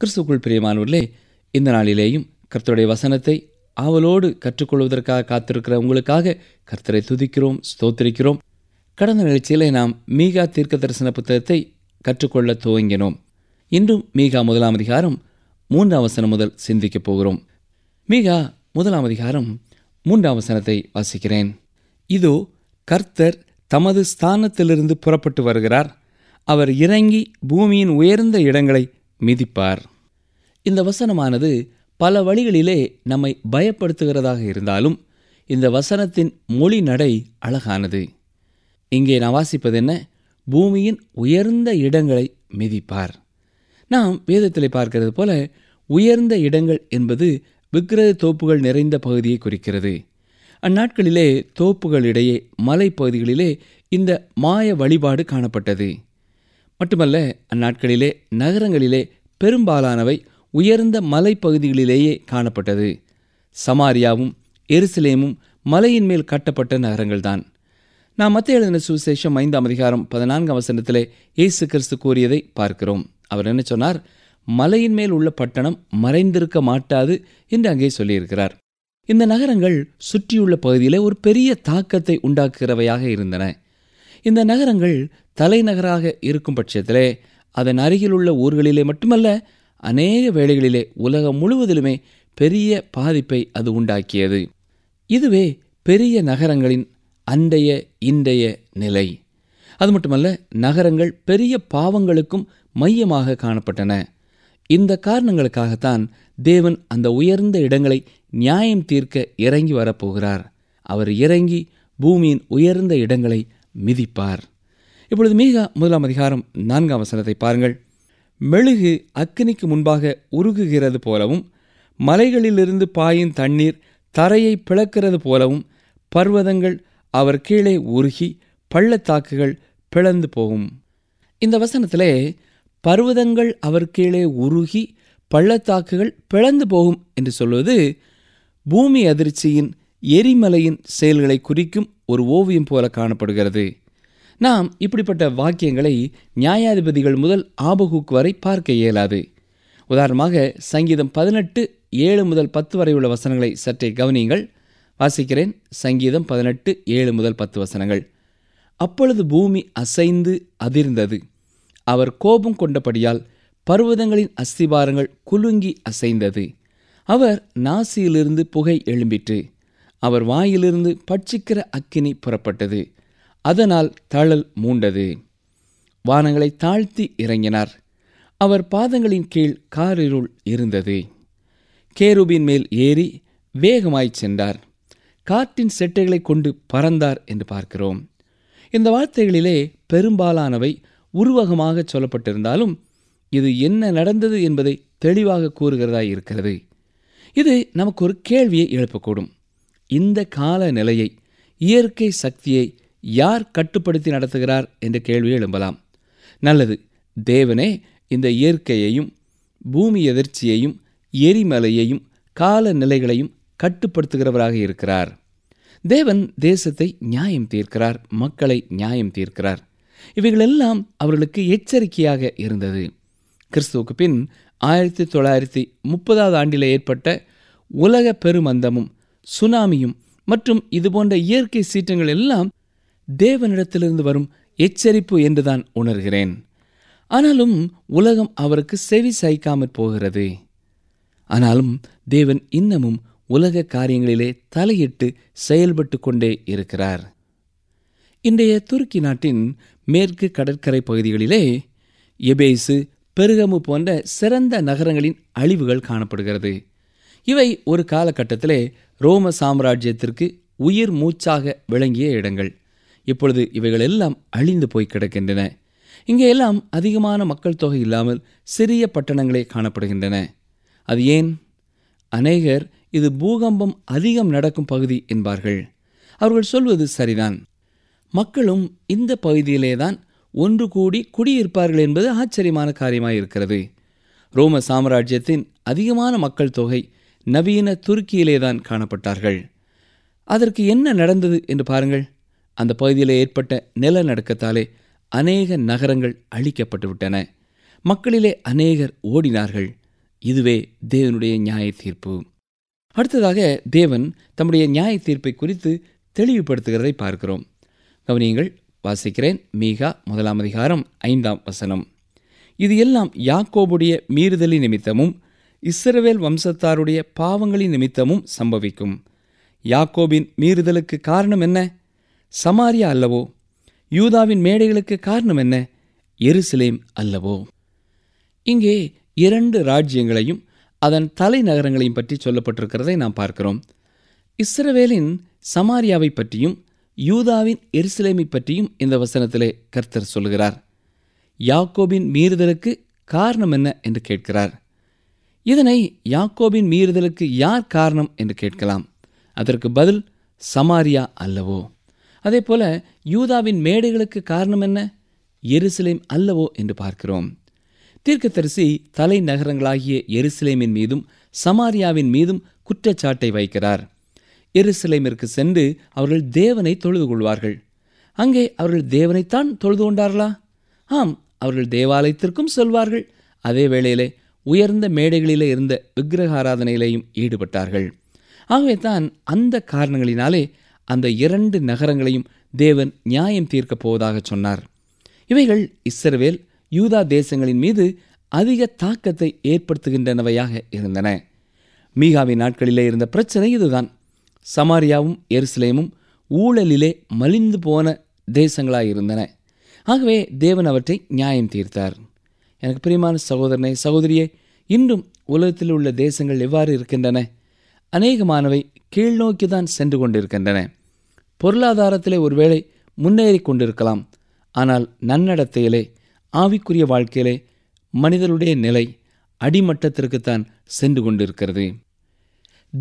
கிறிஸ்துக்குள் பிரியமானவர்களே இந்த நாளிலேயும் கர்த்தருடைய வசனத்தை ஆவலோடு கற்றுக்கொள்வதற்காக காத்திருக்கிற உங்களுக்காக கர்த்தரை துதிக்கிறோம் ஸ்தோத்திரிக்கிறோம் கடந்த நிகழ்ச்சியில் நாம் மீகா தீர்க்க தரிசன புத்தகத்தை கற்றுக்கொள்ள துவங்கினோம் இன்றும் மீகா முதலாம் அதிகாரம் மூன்றாம் வசனம் முதல் சிந்திக்கப் போகிறோம் மீகா முதலாம் அதிகாரம் மூன்றாம் வசனத்தை வாசிக்கிறேன் இதோ கர்த்தர் தமது ஸ்தானத்திலிருந்து புறப்பட்டு வருகிறார் அவர் இறங்கி பூமியின் உயர்ந்த இடங்களை மிதிப்பார் இந்த வசனமானது பல வழிகளிலே நம்மை பயப்படுத்துகிறதாக இருந்தாலும் இந்த வசனத்தின் மொழி நடை அழகானது இங்கே நான் என்ன பூமியின் உயர்ந்த இடங்களை மிதிப்பார் நாம் வேதத்தில் பார்க்கிறது போல உயர்ந்த இடங்கள் என்பது விக்கிரத தோப்புகள் நிறைந்த பகுதியை குறிக்கிறது அந்நாட்களிலே தோப்புகளிடையே மலைப்பகுதிகளிலே இந்த மாய வழிபாடு காணப்பட்டது மட்டுமல்ல அந்நாட்களிலே நகரங்களிலே பெரும்பாலானவை உயர்ந்த மலைப்பகுதிகளிலேயே காணப்பட்டது சமாரியாவும் எருசலேமும் மலையின் மேல் கட்டப்பட்ட நகரங்கள்தான் நாம் மத்திய எழுதின சுவிசேஷம் ஐந்தாம் அதிகாரம் பதினான்காம் வசனத்திலே இயேசு கிறிஸ்து கூறியதை பார்க்கிறோம் அவர் என்ன சொன்னார் மலையின் மேல் உள்ள பட்டணம் மறைந்திருக்க மாட்டாது என்று அங்கே சொல்லியிருக்கிறார் இந்த நகரங்கள் சுற்றியுள்ள பகுதியிலே ஒரு பெரிய தாக்கத்தை உண்டாக்குகிறவையாக இருந்தன இந்த நகரங்கள் தலைநகராக இருக்கும் பட்சத்திலே அதன் அருகிலுள்ள ஊர்களிலே மட்டுமல்ல அநேக வேளைகளிலே உலகம் முழுவதிலுமே பெரிய பாதிப்பை அது உண்டாக்கியது இதுவே பெரிய நகரங்களின் அண்டைய இன்றைய நிலை அது மட்டுமல்ல நகரங்கள் பெரிய பாவங்களுக்கும் மையமாக காணப்பட்டன இந்த காரணங்களுக்காகத்தான் தேவன் அந்த உயர்ந்த இடங்களை நியாயம் தீர்க்க இறங்கி வரப்போகிறார் அவர் இறங்கி பூமியின் உயர்ந்த இடங்களை மிதிப்பார் இப்பொழுது மீகா முதலாம் அதிகாரம் நான்காம் வசனத்தை பாருங்கள் மெழுகு அக்கினிக்கு முன்பாக உருகுகிறது போலவும் மலைகளிலிருந்து பாயும் தண்ணீர் தரையை பிளக்கிறது போலவும் பர்வதங்கள் அவர் கீழே உருகி பள்ளத்தாக்குகள் பிளந்து போகும் இந்த வசனத்திலே பர்வதங்கள் அவர் கீழே உருகி பள்ளத்தாக்குகள் பிளந்து போகும் என்று சொல்வது பூமி அதிர்ச்சியின் எரிமலையின் செயல்களை குறிக்கும் ஒரு ஓவியம் போல காணப்படுகிறது நாம் இப்படிப்பட்ட வாக்கியங்களை நியாயாதிபதிகள் முதல் ஆபகுக் வரை பார்க்க இயலாது உதாரணமாக சங்கீதம் பதினெட்டு ஏழு முதல் பத்து வரை உள்ள வசனங்களை சற்றே கவனியுங்கள் வாசிக்கிறேன் சங்கீதம் பதினெட்டு ஏழு முதல் பத்து வசனங்கள் அப்பொழுது பூமி அசைந்து அதிர்ந்தது அவர் கோபம் கொண்டபடியால் பர்வதங்களின் அஸ்திபாரங்கள் குலுங்கி அசைந்தது அவர் நாசியிலிருந்து புகை எழும்பிற்று அவர் வாயிலிருந்து பட்சிக்கிற அக்கினி புறப்பட்டது அதனால் தழல் மூண்டது வானங்களை தாழ்த்தி இறங்கினார் அவர் பாதங்களின் கீழ் காரிருள் இருந்தது கேருபின் மேல் ஏறி வேகமாய் சென்றார் காற்றின் செட்டைகளை கொண்டு பறந்தார் என்று பார்க்கிறோம் இந்த வார்த்தைகளிலே பெரும்பாலானவை உருவகமாக சொல்லப்பட்டிருந்தாலும் இது என்ன நடந்தது என்பதை தெளிவாக கூறுகிறதாய் இருக்கிறது இது நமக்கு ஒரு கேள்வியை எழுப்பக்கூடும் இந்த கால நிலையை இயற்கை சக்தியை யார் கட்டுப்படுத்தி நடத்துகிறார் என்ற கேள்வி எழும்பலாம் நல்லது தேவனே இந்த இயற்கையையும் பூமி எதிர்ச்சியையும் எரிமலையையும் கால நிலைகளையும் கட்டுப்படுத்துகிறவராக இருக்கிறார் தேவன் தேசத்தை நியாயம் தீர்க்கிறார் மக்களை நியாயம் தீர்க்கிறார் இவைகளெல்லாம் அவர்களுக்கு எச்சரிக்கையாக இருந்தது கிறிஸ்துவுக்கு பின் ஆயிரத்தி தொள்ளாயிரத்தி முப்பதாவது ஆண்டில் ஏற்பட்ட உலக பெருமந்தமும் சுனாமியும் மற்றும் இதுபோன்ற இயற்கை சீற்றங்கள் எல்லாம் தேவனிடத்திலிருந்து வரும் எச்சரிப்பு என்றுதான் உணர்கிறேன் ஆனாலும் உலகம் அவருக்கு செவி சாய்க்காமற் போகிறது ஆனாலும் தேவன் இன்னமும் உலக காரியங்களிலே தலையிட்டு செயல்பட்டு கொண்டே இருக்கிறார் இன்றைய துருக்கி நாட்டின் மேற்கு கடற்கரை பகுதிகளிலே எபேசு பெருகமு போன்ற சிறந்த நகரங்களின் அழிவுகள் காணப்படுகிறது இவை ஒரு காலகட்டத்திலே ரோம சாம்ராஜ்யத்திற்கு உயிர் மூச்சாக விளங்கிய இடங்கள் இப்பொழுது இவைகள் எல்லாம் அழிந்து போய் கிடக்கின்றன இங்கே எல்லாம் அதிகமான மக்கள் தொகை இல்லாமல் சிறிய பட்டணங்களே காணப்படுகின்றன அது ஏன் அநேகர் இது பூகம்பம் அதிகம் நடக்கும் பகுதி என்பார்கள் அவர்கள் சொல்வது சரிதான் மக்களும் இந்த பகுதியிலே தான் ஒன்று கூடி குடியிருப்பார்கள் என்பது ஆச்சரியமான காரியமாயிருக்கிறது ரோம சாம்ராஜ்யத்தின் அதிகமான மக்கள் தொகை நவீன துருக்கியிலே தான் காணப்பட்டார்கள் அதற்கு என்ன நடந்தது என்று பாருங்கள் அந்த பகுதியில் ஏற்பட்ட நிலநடுக்கத்தாலே அநேக நகரங்கள் அழிக்கப்பட்டுவிட்டன மக்களிலே அநேகர் ஓடினார்கள் இதுவே தேவனுடைய நியாய தீர்ப்பு அடுத்ததாக தேவன் தம்முடைய நியாய தீர்ப்பை குறித்து தெளிவுபடுத்துகிறதை பார்க்கிறோம் கவனியங்கள் வாசிக்கிறேன் மீகா முதலாம் அதிகாரம் ஐந்தாம் வசனம் இது எல்லாம் யாக்கோபுடைய மீறுதலின் நிமித்தமும் இஸ்ரவேல் வம்சத்தாருடைய பாவங்களின் நிமித்தமும் சம்பவிக்கும் யாக்கோபின் மீறுதலுக்கு காரணம் என்ன சமாரியா அல்லவோ யூதாவின் மேடைகளுக்கு காரணம் என்ன எருசலேம் அல்லவோ இங்கே இரண்டு ராஜ்யங்களையும் அதன் தலைநகரங்களையும் பற்றி சொல்லப்பட்டிருக்கிறதை நாம் பார்க்கிறோம் இஸ்ரவேலின் சமாரியாவை பற்றியும் யூதாவின் எருசலேமை பற்றியும் இந்த வசனத்திலே கர்த்தர் சொல்கிறார் யாக்கோபின் மீறுதலுக்கு காரணம் என்ன என்று கேட்கிறார் இதனை யாக்கோபின் மீறுதலுக்கு யார் காரணம் என்று கேட்கலாம் அதற்கு பதில் சமாரியா அல்லவோ அதே போல யூதாவின் மேடைகளுக்கு காரணம் என்ன எருசலேம் அல்லவோ என்று பார்க்கிறோம் தீர்க்கதரிசி தலைநகரங்களாகிய எருசலேமின் மீதும் சமாரியாவின் மீதும் குற்றச்சாட்டை வைக்கிறார் எருசலேமிற்கு சென்று அவர்கள் தேவனை தொழுது கொள்வார்கள் அங்கே அவர்கள் தேவனைத்தான் தொழுது கொண்டார்களா ஆம் அவர்கள் தேவாலயத்திற்கும் சொல்வார்கள் அதே வேளையிலே உயர்ந்த மேடைகளிலே இருந்த விக்கிரக ஆராதனையிலையும் ஈடுபட்டார்கள் ஆகவே தான் அந்த காரணங்களினாலே அந்த இரண்டு நகரங்களையும் தேவன் நியாயம் தீர்க்கப் போவதாக சொன்னார் இவைகள் இஸ்ரவேல் யூதா தேசங்களின் மீது அதிக தாக்கத்தை ஏற்படுத்துகின்றனவையாக இருந்தன மீகாவின் நாட்களிலே இருந்த பிரச்சனை இதுதான் சமாரியாவும் எருசலேமும் ஊழலிலே மலிந்து போன தேசங்களாயிருந்தன ஆகவே தேவன் அவற்றை நியாயம் தீர்த்தார் எனக்கு பிரியமான சகோதரனை சகோதரியே இன்றும் உலகத்தில் உள்ள தேசங்கள் எவ்வாறு இருக்கின்றன அநேகமானவை கீழ்நோக்கி தான் சென்று கொண்டிருக்கின்றன பொருளாதாரத்திலே ஒருவேளை முன்னேறி கொண்டிருக்கலாம் ஆனால் நன்னடத்தையிலே ஆவிக்குரிய வாழ்க்கையிலே மனிதனுடைய நிலை அடிமட்டத்திற்குத்தான் சென்று கொண்டிருக்கிறது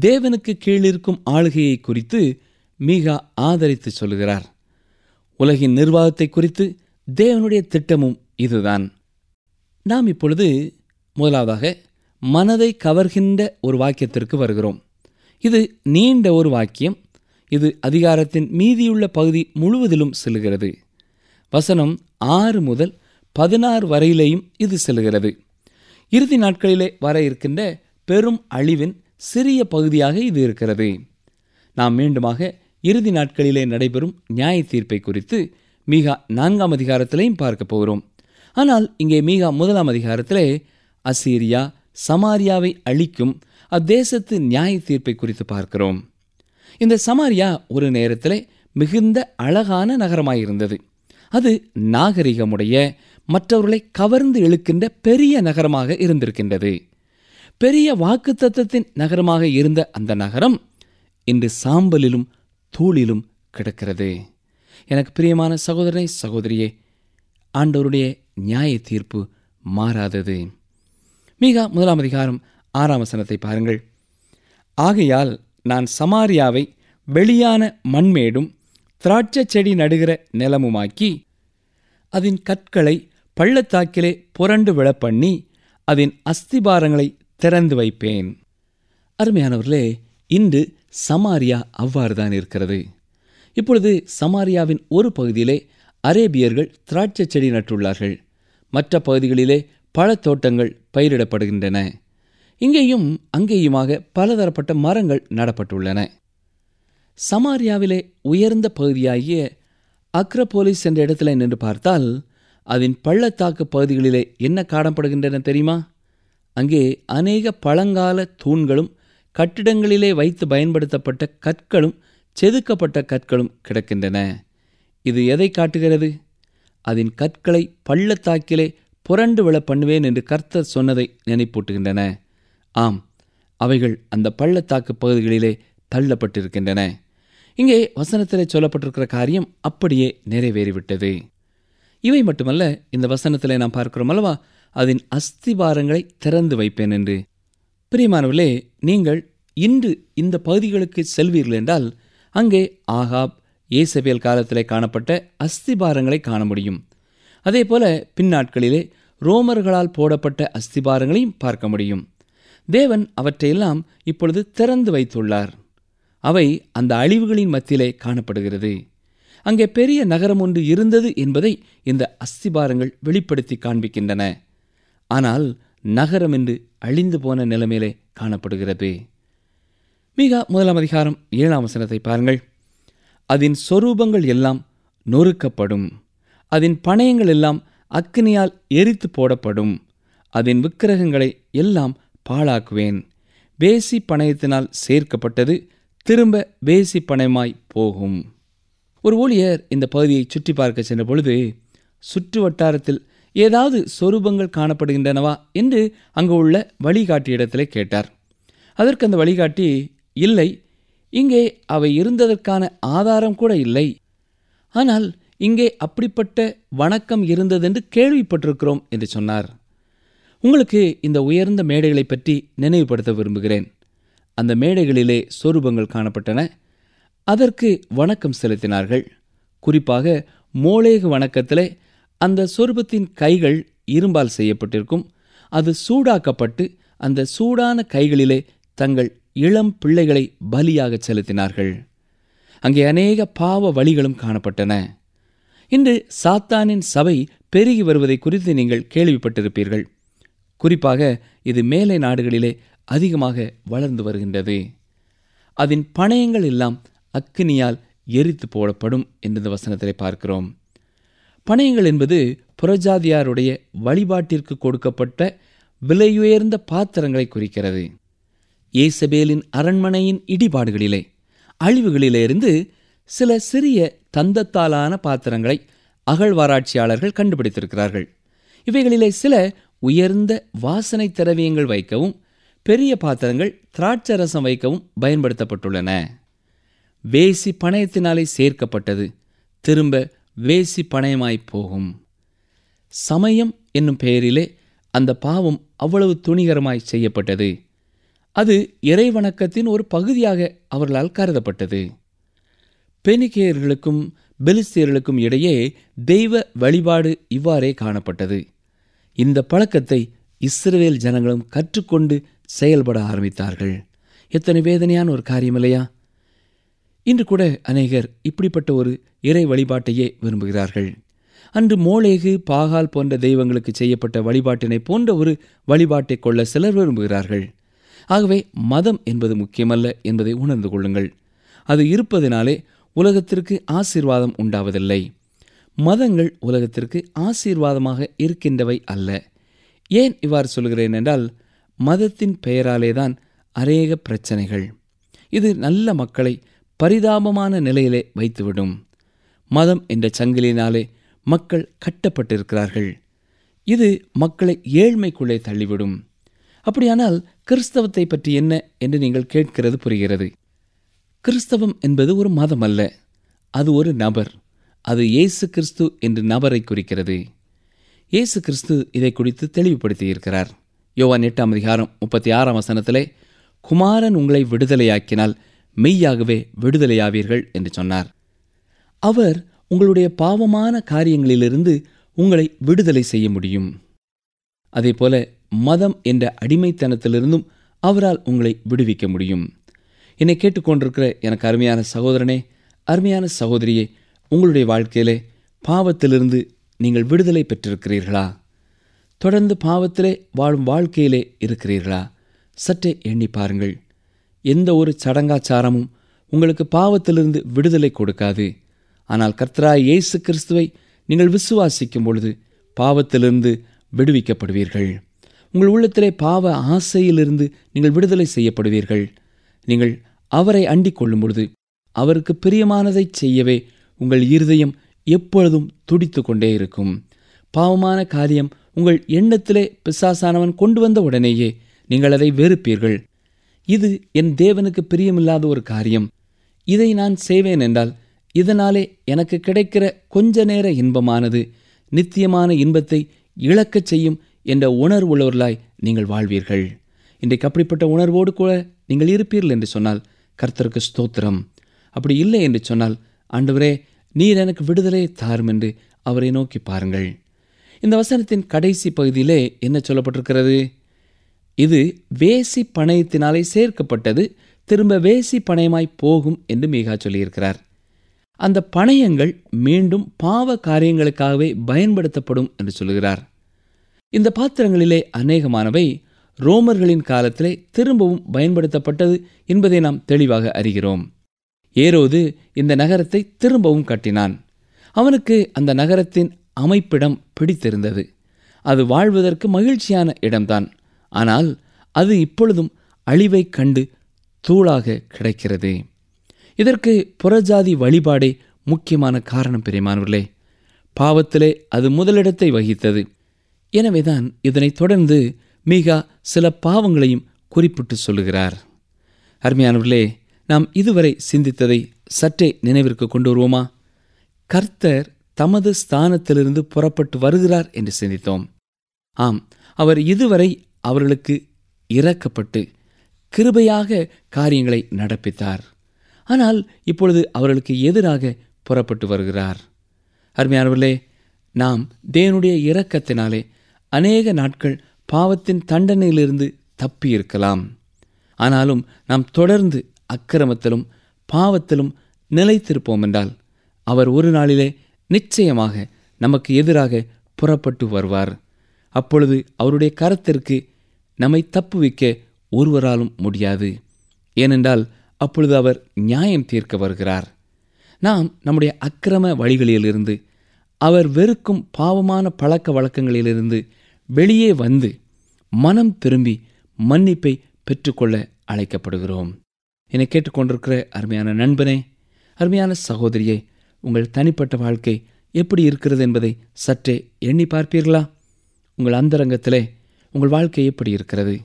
தேவனுக்கு கீழிருக்கும் ஆளுகையை குறித்து மிக ஆதரித்து சொல்கிறார் உலகின் நிர்வாகத்தை குறித்து தேவனுடைய திட்டமும் இதுதான் நாம் இப்பொழுது முதலாவதாக மனதை கவர்கின்ற ஒரு வாக்கியத்திற்கு வருகிறோம் இது நீண்ட ஒரு வாக்கியம் இது அதிகாரத்தின் மீதியுள்ள பகுதி முழுவதிலும் செல்கிறது வசனம் ஆறு முதல் பதினாறு வரையிலேயும் இது செல்கிறது இறுதி நாட்களிலே வர இருக்கின்ற பெரும் அழிவின் சிறிய பகுதியாக இது இருக்கிறது நாம் மீண்டுமாக இறுதி நாட்களிலே நடைபெறும் நியாய தீர்ப்பை குறித்து மிக நான்காம் அதிகாரத்திலையும் பார்க்கப் போகிறோம் ஆனால் இங்கே மீகா முதலாம் அதிகாரத்திலே அசீரியா சமாரியாவை அழிக்கும் அத்தேசத்து நியாய தீர்ப்பை குறித்து பார்க்கிறோம் இந்த சமாரியா ஒரு நேரத்தில் மிகுந்த அழகான நகரமாயிருந்தது அது நாகரிகமுடைய மற்றவர்களை கவர்ந்து இழுக்கின்ற பெரிய நகரமாக இருந்திருக்கின்றது பெரிய வாக்குத்தத்தத்தின் நகரமாக இருந்த அந்த நகரம் இன்று சாம்பலிலும் தூளிலும் கிடக்கிறது எனக்கு பிரியமான சகோதரனை சகோதரியே ஆண்டவருடைய நியாய தீர்ப்பு மாறாதது மீகா முதலாம் அதிகாரம் ஆறாம் வசனத்தை பாருங்கள் ஆகையால் நான் சமாரியாவை வெளியான மண்மேடும் திராட்சை செடி நடுகிற நிலமுமாக்கி அதன் கற்களை பள்ளத்தாக்கிலே புரண்டு விழப்பண்ணி அதன் அஸ்திபாரங்களை திறந்து வைப்பேன் அருமையானவர்களே இன்று சமாரியா அவ்வாறுதான் இருக்கிறது இப்பொழுது சமாரியாவின் ஒரு பகுதியிலே அரேபியர்கள் திராட்சை செடி நட்டுள்ளார்கள் மற்ற பகுதிகளிலே பல தோட்டங்கள் பயிரிடப்படுகின்றன இங்கேயும் அங்கேயுமாக பலதரப்பட்ட மரங்கள் நடப்பட்டுள்ளன சமாரியாவிலே உயர்ந்த பகுதியாகிய அக்ரபோலிஸ் என்ற இடத்துல நின்று பார்த்தால் அதன் பள்ளத்தாக்கு பகுதிகளிலே என்ன காணப்படுகின்றன தெரியுமா அங்கே அநேக பழங்கால தூண்களும் கட்டிடங்களிலே வைத்து பயன்படுத்தப்பட்ட கற்களும் செதுக்கப்பட்ட கற்களும் கிடக்கின்றன இது எதை காட்டுகிறது அதன் கற்களை பள்ளத்தாக்கிலே புரண்டு விழ பண்ணுவேன் என்று கர்த்தர் சொன்னதை நினைப்பூட்டுகின்றன ஆம் அவைகள் அந்த பள்ளத்தாக்கு பகுதிகளிலே தள்ளப்பட்டிருக்கின்றன இங்கே வசனத்தில் சொல்லப்பட்டிருக்கிற காரியம் அப்படியே நிறைவேறிவிட்டது இவை மட்டுமல்ல இந்த வசனத்தில் நாம் பார்க்கிறோம் அல்லவா அதன் அஸ்திபாரங்களை திறந்து வைப்பேன் என்று பிரியமானவர்களே நீங்கள் இன்று இந்த பகுதிகளுக்கு செல்வீர்கள் என்றால் அங்கே ஆகாப் ஏசபியல் காலத்தில் காணப்பட்ட அஸ்திபாரங்களை காண முடியும் அதே போல பின்னாட்களிலே ரோமர்களால் போடப்பட்ட அஸ்திபாரங்களையும் பார்க்க முடியும் தேவன் அவற்றையெல்லாம் இப்பொழுது திறந்து வைத்துள்ளார் அவை அந்த அழிவுகளின் மத்தியிலே காணப்படுகிறது அங்கே பெரிய நகரம் ஒன்று இருந்தது என்பதை இந்த அஸ்திபாரங்கள் வெளிப்படுத்தி காண்பிக்கின்றன ஆனால் நகரம் என்று அழிந்து போன நிலைமையிலே காணப்படுகிறது மிக முதலாம் அதிகாரம் ஏழாம் வசனத்தை பாருங்கள் அதன் சொரூபங்கள் எல்லாம் நொறுக்கப்படும் அதன் பணையங்கள் எல்லாம் அக்னியால் எரித்து போடப்படும் அதன் விக்கிரகங்களை எல்லாம் பாழாக்குவேன் வேசி பணையத்தினால் சேர்க்கப்பட்டது திரும்ப வேசி பணயமாய் போகும் ஒரு ஊழியர் இந்த பகுதியை சுற்றி பார்க்க சென்ற பொழுது சுற்று வட்டாரத்தில் ஏதாவது சொரூபங்கள் காணப்படுகின்றனவா என்று அங்கு உள்ள வழிகாட்டி இடத்திலே கேட்டார் அதற்கு அந்த வழிகாட்டி இல்லை இங்கே அவை இருந்ததற்கான ஆதாரம் கூட இல்லை ஆனால் இங்கே அப்படிப்பட்ட வணக்கம் இருந்ததென்று கேள்விப்பட்டிருக்கிறோம் என்று சொன்னார் உங்களுக்கு இந்த உயர்ந்த மேடைகளை பற்றி நினைவுபடுத்த விரும்புகிறேன் அந்த மேடைகளிலே சொரூபங்கள் காணப்பட்டன அதற்கு வணக்கம் செலுத்தினார்கள் குறிப்பாக மோளேகு வணக்கத்திலே அந்த சொரூபத்தின் கைகள் இரும்பால் செய்யப்பட்டிருக்கும் அது சூடாக்கப்பட்டு அந்த சூடான கைகளிலே தங்கள் இளம் பிள்ளைகளை பலியாக செலுத்தினார்கள் அங்கே அநேக பாவ வழிகளும் காணப்பட்டன இன்று சாத்தானின் சபை பெருகி வருவதை குறித்து நீங்கள் கேள்விப்பட்டிருப்பீர்கள் குறிப்பாக இது மேலை நாடுகளிலே அதிகமாக வளர்ந்து வருகின்றது அதன் பணயங்கள் எல்லாம் அக்கினியால் எரித்து போடப்படும் என்று வசனத்தில் பார்க்கிறோம் பணயங்கள் என்பது புறஜாதியாருடைய வழிபாட்டிற்கு கொடுக்கப்பட்ட விலையுயர்ந்த பாத்திரங்களை குறிக்கிறது ஏசபேலின் அரண்மனையின் இடிபாடுகளிலே அழிவுகளிலே இருந்து சில சிறிய தந்தத்தாலான பாத்திரங்களை அகழ்வாராய்ச்சியாளர்கள் கண்டுபிடித்திருக்கிறார்கள் இவைகளிலே சில உயர்ந்த வாசனை திரவியங்கள் வைக்கவும் பெரிய பாத்திரங்கள் திராட்சை ரசம் வைக்கவும் பயன்படுத்தப்பட்டுள்ளன வேசி பணயத்தினாலே சேர்க்கப்பட்டது திரும்ப வேசி பணயமாய் போகும் சமயம் என்னும் பெயரிலே அந்த பாவம் அவ்வளவு துணிகரமாய் செய்யப்பட்டது அது இறைவணக்கத்தின் ஒரு பகுதியாக அவர்களால் கருதப்பட்டது பெனிகேயர்களுக்கும் பெலிஸ்தியர்களுக்கும் இடையே தெய்வ வழிபாடு இவ்வாறே காணப்பட்டது இந்த பழக்கத்தை இஸ்ரேல் ஜனங்களும் கற்றுக்கொண்டு செயல்பட ஆரம்பித்தார்கள் எத்தனை வேதனையான ஒரு காரியம் இல்லையா இன்று கூட அநேகர் இப்படிப்பட்ட ஒரு இறை வழிபாட்டையே விரும்புகிறார்கள் அன்று மோளேகு பாகால் போன்ற தெய்வங்களுக்கு செய்யப்பட்ட வழிபாட்டினை போன்ற ஒரு வழிபாட்டை கொள்ள சிலர் விரும்புகிறார்கள் ஆகவே மதம் என்பது முக்கியமல்ல என்பதை உணர்ந்து கொள்ளுங்கள் அது இருப்பதினாலே உலகத்திற்கு ஆசீர்வாதம் உண்டாவதில்லை மதங்கள் உலகத்திற்கு ஆசீர்வாதமாக இருக்கின்றவை அல்ல ஏன் இவ்வாறு சொல்கிறேன் என்றால் மதத்தின் பெயராலேதான் அநேக பிரச்சனைகள் இது நல்ல மக்களை பரிதாபமான நிலையிலே வைத்துவிடும் மதம் என்ற சங்கிலினாலே மக்கள் கட்டப்பட்டிருக்கிறார்கள் இது மக்களை ஏழ்மைக்குள்ளே தள்ளிவிடும் அப்படியானால் கிறிஸ்தவத்தை பற்றி என்ன என்று நீங்கள் கேட்கிறது புரிகிறது கிறிஸ்தவம் என்பது ஒரு மதம் அல்ல அது ஒரு நபர் அது இயேசு கிறிஸ்து என்று நபரை குறிக்கிறது இயேசு கிறிஸ்து இதை குறித்து தெளிவுபடுத்தியிருக்கிறார் யோவான் எட்டாம் அதிகாரம் முப்பத்தி ஆறாம் வசனத்திலே குமாரன் உங்களை விடுதலையாக்கினால் மெய்யாகவே விடுதலையாவீர்கள் என்று சொன்னார் அவர் உங்களுடைய பாவமான காரியங்களிலிருந்து உங்களை விடுதலை செய்ய முடியும் போல மதம் என்ற அடிமைத்தனத்திலிருந்தும் அவரால் உங்களை விடுவிக்க முடியும் என்னை கேட்டுக்கொண்டிருக்கிற எனக்கு அருமையான சகோதரனே அருமையான சகோதரியே உங்களுடைய வாழ்க்கையிலே பாவத்திலிருந்து நீங்கள் விடுதலை பெற்றிருக்கிறீர்களா தொடர்ந்து பாவத்திலே வாழும் வாழ்க்கையிலே இருக்கிறீர்களா சற்றே எண்ணி பாருங்கள் எந்த ஒரு சடங்காச்சாரமும் உங்களுக்கு பாவத்திலிருந்து விடுதலை கொடுக்காது ஆனால் கர்த்தராய் இயேசு கிறிஸ்துவை நீங்கள் விசுவாசிக்கும் பொழுது பாவத்திலிருந்து விடுவிக்கப்படுவீர்கள் உங்கள் உள்ளத்திலே பாவ ஆசையிலிருந்து நீங்கள் விடுதலை செய்யப்படுவீர்கள் நீங்கள் அவரை அண்டிக் கொள்ளும் பொழுது அவருக்கு பிரியமானதை செய்யவே உங்கள் இருதயம் எப்பொழுதும் துடித்து கொண்டே இருக்கும் பாவமான காரியம் உங்கள் எண்ணத்திலே பிசாசானவன் கொண்டு வந்த உடனேயே நீங்கள் அதை வெறுப்பீர்கள் இது என் தேவனுக்கு பிரியமில்லாத ஒரு காரியம் இதை நான் செய்வேன் என்றால் இதனாலே எனக்கு கிடைக்கிற கொஞ்ச நேர இன்பமானது நித்தியமான இன்பத்தை இழக்கச் செய்யும் என்ற உணர்வுள்ளவர்களாய் நீங்கள் வாழ்வீர்கள் இன்றைக்கு அப்படிப்பட்ட உணர்வோடு கூட நீங்கள் இருப்பீர்கள் என்று சொன்னால் கர்த்தருக்கு ஸ்தோத்திரம் அப்படி இல்லை என்று சொன்னால் ஆண்டவரே நீர் எனக்கு விடுதலை தாரும் என்று அவரை நோக்கி பாருங்கள் இந்த வசனத்தின் கடைசி பகுதியிலே என்ன சொல்லப்பட்டிருக்கிறது இது வேசி பணயத்தினாலே சேர்க்கப்பட்டது திரும்ப வேசி பணயமாய் போகும் என்று மீகா சொல்லியிருக்கிறார் அந்த பணயங்கள் மீண்டும் பாவ காரியங்களுக்காகவே பயன்படுத்தப்படும் என்று சொல்கிறார் இந்த பாத்திரங்களிலே அநேகமானவை ரோமர்களின் காலத்திலே திரும்பவும் பயன்படுத்தப்பட்டது என்பதை நாம் தெளிவாக அறிகிறோம் ஏரோது இந்த நகரத்தை திரும்பவும் கட்டினான் அவனுக்கு அந்த நகரத்தின் அமைப்பிடம் பிடித்திருந்தது அது வாழ்வதற்கு மகிழ்ச்சியான இடம்தான் ஆனால் அது இப்பொழுதும் அழிவை கண்டு தூளாக கிடைக்கிறது இதற்கு புறஜாதி வழிபாடே முக்கியமான காரணம் பெரியமானவர்களே பாவத்திலே அது முதலிடத்தை வகித்தது எனவேதான் இதனைத் தொடர்ந்து மீகா சில பாவங்களையும் குறிப்பிட்டு சொல்லுகிறார் அருமையானவர்களே நாம் இதுவரை சிந்தித்ததை சற்றே நினைவிற்கு கொண்டு வருவோமா கர்த்தர் தமது ஸ்தானத்திலிருந்து புறப்பட்டு வருகிறார் என்று சிந்தித்தோம் ஆம் அவர் இதுவரை அவர்களுக்கு இறக்கப்பட்டு கிருபையாக காரியங்களை நடப்பித்தார் ஆனால் இப்பொழுது அவர்களுக்கு எதிராக புறப்பட்டு வருகிறார் அருமையானவர்களே நாம் தேவனுடைய இரக்கத்தினாலே அநேக நாட்கள் பாவத்தின் தண்டனையிலிருந்து தப்பியிருக்கலாம் ஆனாலும் நாம் தொடர்ந்து அக்கிரமத்திலும் பாவத்திலும் நிலைத்திருப்போம் என்றால் அவர் ஒரு நாளிலே நிச்சயமாக நமக்கு எதிராக புறப்பட்டு வருவார் அப்பொழுது அவருடைய கரத்திற்கு நம்மை தப்புவிக்க ஒருவராலும் முடியாது ஏனென்றால் அப்பொழுது அவர் நியாயம் தீர்க்க வருகிறார் நாம் நம்முடைய அக்கிரம வழிகளிலிருந்து அவர் வெறுக்கும் பாவமான பழக்க வழக்கங்களிலிருந்து வெளியே வந்து மனம் திரும்பி மன்னிப்பை பெற்றுக்கொள்ள அழைக்கப்படுகிறோம் என்னை கேட்டுக்கொண்டிருக்கிற அருமையான நண்பனே அருமையான சகோதரியே உங்கள் தனிப்பட்ட வாழ்க்கை எப்படி இருக்கிறது என்பதை சற்றே எண்ணி பார்ப்பீர்களா உங்கள் அந்தரங்கத்திலே உங்கள் வாழ்க்கை எப்படி இருக்கிறது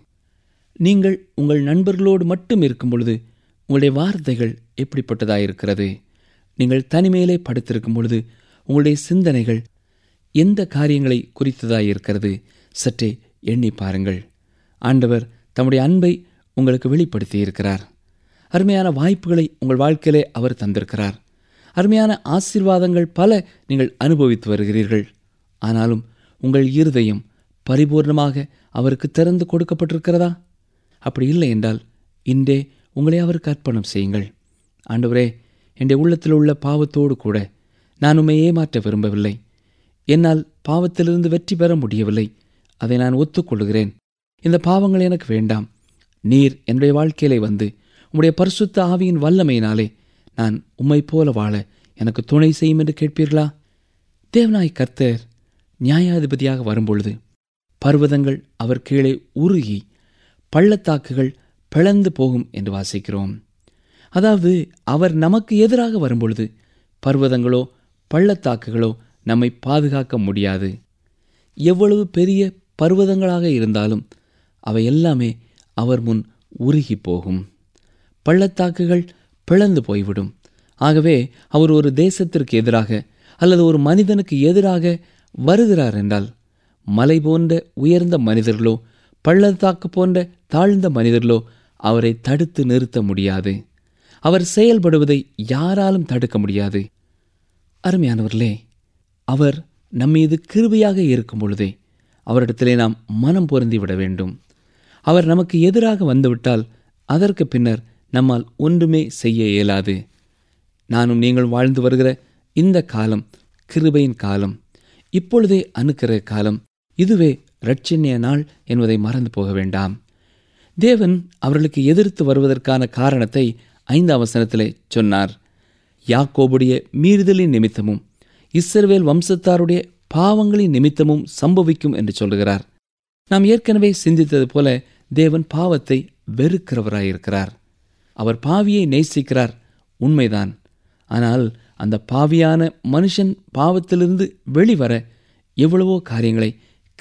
நீங்கள் உங்கள் நண்பர்களோடு மட்டும் இருக்கும் பொழுது உங்களுடைய வார்த்தைகள் எப்படிப்பட்டதாக இருக்கிறது நீங்கள் தனிமையிலே படுத்திருக்கும் பொழுது உங்களுடைய சிந்தனைகள் எந்த காரியங்களை குறித்ததாயிருக்கிறது இருக்கிறது சற்றே எண்ணி பாருங்கள் ஆண்டவர் தம்முடைய அன்பை உங்களுக்கு வெளிப்படுத்தி இருக்கிறார் அருமையான வாய்ப்புகளை உங்கள் வாழ்க்கையிலே அவர் தந்திருக்கிறார் அருமையான ஆசீர்வாதங்கள் பல நீங்கள் அனுபவித்து வருகிறீர்கள் ஆனாலும் உங்கள் இருதயம் பரிபூர்ணமாக அவருக்கு திறந்து கொடுக்கப்பட்டிருக்கிறதா அப்படி இல்லை என்றால் இன்றே உங்களை அவருக்கு அர்ப்பணம் செய்யுங்கள் ஆண்டவரே என்னுடைய உள்ளத்தில் உள்ள பாவத்தோடு கூட நான் உம்மை ஏமாற்ற விரும்பவில்லை என்னால் பாவத்திலிருந்து வெற்றி பெற முடியவில்லை அதை நான் ஒத்துக்கொள்கிறேன் இந்த பாவங்கள் எனக்கு வேண்டாம் நீர் என்னுடைய வாழ்க்கையிலே வந்து உம்முடைய பரிசுத்த ஆவியின் வல்லமையினாலே நான் உம்மை போல வாழ எனக்கு துணை செய்யும் என்று கேட்பீர்களா தேவனாய் கர்த்தர் நியாயாதிபதியாக வரும்பொழுது பர்வதங்கள் அவர் கீழே உருகி பள்ளத்தாக்குகள் பிளந்து போகும் என்று வாசிக்கிறோம் அதாவது அவர் நமக்கு எதிராக வரும்பொழுது பர்வதங்களோ பள்ளத்தாக்குகளோ நம்மை பாதுகாக்க முடியாது எவ்வளவு பெரிய பர்வதங்களாக இருந்தாலும் அவை எல்லாமே அவர் முன் உருகி போகும் பள்ளத்தாக்குகள் பிளந்து போய்விடும் ஆகவே அவர் ஒரு தேசத்திற்கு எதிராக அல்லது ஒரு மனிதனுக்கு எதிராக வருகிறார் என்றால் மலை போன்ற உயர்ந்த மனிதர்களோ பள்ளத்தாக்கு போன்ற தாழ்ந்த மனிதர்களோ அவரை தடுத்து நிறுத்த முடியாது அவர் செயல்படுவதை யாராலும் தடுக்க முடியாது அருமையானவர்களே அவர் நம்மீது கிருபையாக இருக்கும் பொழுதே அவரிடத்திலே நாம் மனம் பொருந்தி விட வேண்டும் அவர் நமக்கு எதிராக வந்துவிட்டால் அதற்கு பின்னர் நம்மால் ஒன்றுமே செய்ய இயலாது நானும் நீங்கள் வாழ்ந்து வருகிற இந்த காலம் கிருபையின் காலம் இப்பொழுதே அணுக்கிற காலம் இதுவே இரட்சண்ய நாள் என்பதை மறந்து போக வேண்டாம் தேவன் அவர்களுக்கு எதிர்த்து வருவதற்கான காரணத்தை ஐந்து அவசரத்திலே சொன்னார் யாக்கோபுடைய மீறுதலின் நிமித்தமும் இஸ்ரவேல் வம்சத்தாருடைய பாவங்களின் நிமித்தமும் சம்பவிக்கும் என்று சொல்கிறார் நாம் ஏற்கனவே சிந்தித்தது போல தேவன் பாவத்தை வெறுக்கிறவராயிருக்கிறார் அவர் பாவியை நேசிக்கிறார் உண்மைதான் ஆனால் அந்த பாவியான மனுஷன் பாவத்திலிருந்து வெளிவர எவ்வளவோ காரியங்களை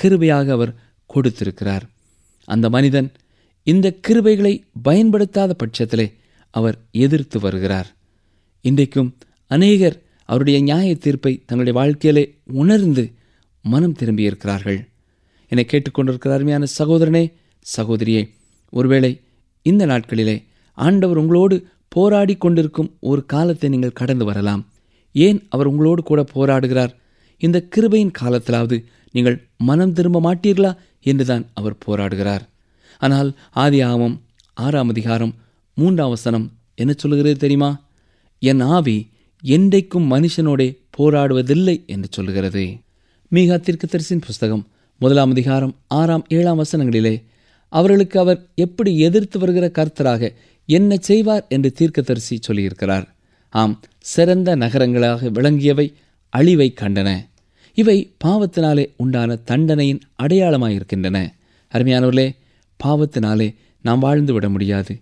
கிருபையாக அவர் கொடுத்திருக்கிறார் அந்த மனிதன் இந்த கிருபைகளை பயன்படுத்தாத பட்சத்திலே அவர் எதிர்த்து வருகிறார் இன்றைக்கும் அநேகர் அவருடைய நியாய தீர்ப்பை தங்களுடைய வாழ்க்கையிலே உணர்ந்து மனம் திரும்பியிருக்கிறார்கள் என்னை கேட்டுக்கொண்டிருக்கிற அருமையான சகோதரனே சகோதரியே ஒருவேளை இந்த நாட்களிலே ஆண்டவர் உங்களோடு போராடி கொண்டிருக்கும் ஒரு காலத்தை நீங்கள் கடந்து வரலாம் ஏன் அவர் உங்களோடு கூட போராடுகிறார் இந்த கிருபையின் காலத்திலாவது நீங்கள் மனம் திரும்ப மாட்டீர்களா என்றுதான் அவர் போராடுகிறார் ஆனால் ஆதி ஆவம் ஆறாம் அதிகாரம் மூன்றாம் வசனம் என்ன சொல்லுகிறது தெரியுமா என் ஆவி என்றைக்கும் மனுஷனோடே போராடுவதில்லை என்று சொல்கிறது மீகா தரிசின் புஸ்தகம் முதலாம் அதிகாரம் ஆறாம் ஏழாம் வசனங்களிலே அவர்களுக்கு அவர் எப்படி எதிர்த்து வருகிற கர்த்தராக என்ன செய்வார் என்று தீர்க்கதரிசி சொல்லியிருக்கிறார் ஆம் சிறந்த நகரங்களாக விளங்கியவை அழிவை கண்டன இவை பாவத்தினாலே உண்டான தண்டனையின் அடையாளமாயிருக்கின்றன அருமையானவர்களே பாவத்தினாலே நாம் வாழ்ந்து விட முடியாது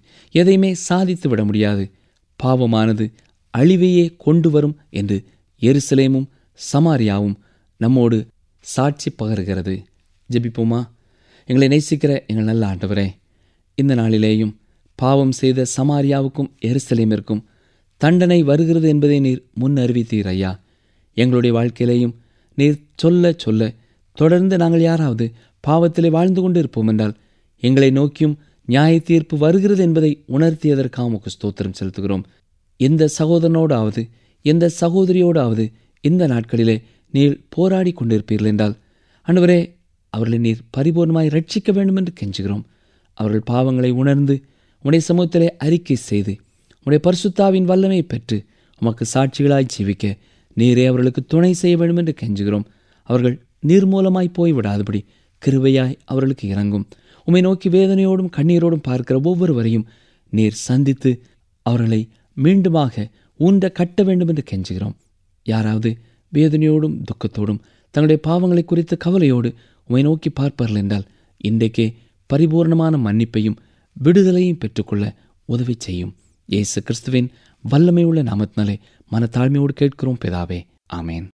எதையுமே சாதித்து விட முடியாது பாவமானது அழிவையே கொண்டு வரும் என்று எருசலேமும் சமாரியாவும் நம்மோடு சாட்சி பகர்கிறது ஜெபிப்போமா எங்களை நேசிக்கிற எங்கள் நல்ல ஆண்டவரே இந்த நாளிலேயும் பாவம் செய்த சமாரியாவுக்கும் எருசலேமிற்கும் தண்டனை வருகிறது என்பதை நீர் முன் அறிவித்தீர் ஐயா எங்களுடைய வாழ்க்கையிலேயும் நீர் சொல்ல சொல்ல தொடர்ந்து நாங்கள் யாராவது பாவத்திலே வாழ்ந்து கொண்டு இருப்போம் என்றால் எங்களை நோக்கியும் நியாய தீர்ப்பு வருகிறது என்பதை உணர்த்தியதற்காக உமக்கு ஸ்தோத்திரம் செலுத்துகிறோம் எந்த சகோதரனோடாவது எந்த சகோதரியோடாவது இந்த நாட்களிலே நீர் போராடி கொண்டிருப்பீர்கள் என்றால் அன்றுவரே அவர்களை நீர் பரிபூர்ணமாய் ரட்சிக்க வேண்டும் என்று கெஞ்சுகிறோம் அவர்கள் பாவங்களை உணர்ந்து உடைய சமூகத்திலே அறிக்கை செய்து உடைய பரிசுத்தாவின் வல்லமை பெற்று உமக்கு சாட்சிகளாய் ஜீவிக்க நீரே அவர்களுக்கு துணை செய்ய வேண்டும் என்று கெஞ்சுகிறோம் அவர்கள் நீர்மூலமாய் போய்விடாதபடி கிருவையாய் அவர்களுக்கு இறங்கும் உமை நோக்கி வேதனையோடும் கண்ணீரோடும் பார்க்கிற ஒவ்வொருவரையும் நீர் சந்தித்து அவர்களை மீண்டுமாக ஊன்ற கட்ட வேண்டும் என்று கெஞ்சுகிறோம் யாராவது வேதனையோடும் துக்கத்தோடும் தங்களுடைய பாவங்களை குறித்த கவலையோடு உமை நோக்கி பார்ப்பார்கள் என்றால் இன்றைக்கே பரிபூர்ணமான மன்னிப்பையும் விடுதலையும் பெற்றுக்கொள்ள உதவி செய்யும் இயேசு கிறிஸ்துவின் வல்லமையுள்ள நாமத்தினாலே மனத்தாழ்மையோடு கேட்கிறோம் பிதாவே ஆமேன்